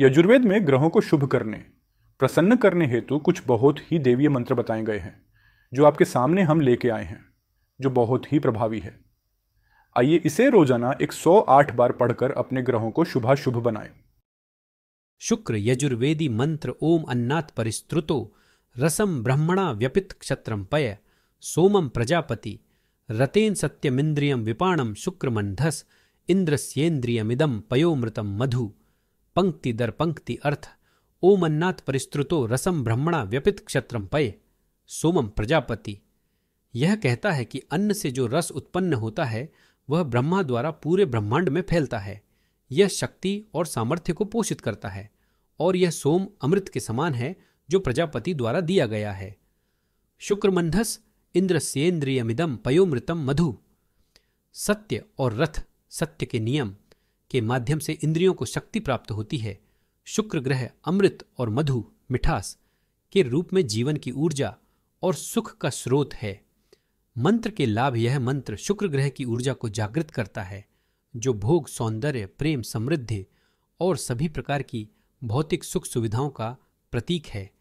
यजुर्वेद में ग्रहों को शुभ करने प्रसन्न करने हेतु कुछ बहुत ही देवीय मंत्र बताए गए हैं जो आपके सामने हम लेके आए हैं जो बहुत ही प्रभावी है आइए इसे रोजाना 108 बार पढ़कर अपने ग्रहों को शुभाशुभ बनाएं। शुक्र यजुर्वेदी मंत्र ओम अन्नाथ परिस्तुतो रसम ब्रह्मणा व्यपित क्षत्रम पय सोमम प्रजापति रतेन सत्यमिंद्रियम विपाणम शुक्रमंधस इंद्रस्येन्द्रियमिदम पयोमृतम मधु पंक्ति दर पंक्ति अर्थ ओमन्नाथ परिस्त्रुतो रसम ब्रह्मणा व्यपित क्षत्रम पय सोमम प्रजापति यह कहता है कि अन्न से जो रस उत्पन्न होता है वह ब्रह्मा द्वारा पूरे ब्रह्मांड में फैलता है यह शक्ति और सामर्थ्य को पोषित करता है और यह सोम अमृत के समान है जो प्रजापति द्वारा दिया गया है शुक्रमंधस सेन्द्रियमिदम पयोमृतम मधु सत्य और रथ सत्य के नियम के माध्यम से इंद्रियों को शक्ति प्राप्त होती है शुक्र ग्रह अमृत और मधु मिठास के रूप में जीवन की ऊर्जा और सुख का स्रोत है मंत्र के लाभ यह मंत्र शुक्र ग्रह की ऊर्जा को जागृत करता है जो भोग सौंदर्य प्रेम समृद्धि और सभी प्रकार की भौतिक सुख सुविधाओं का प्रतीक है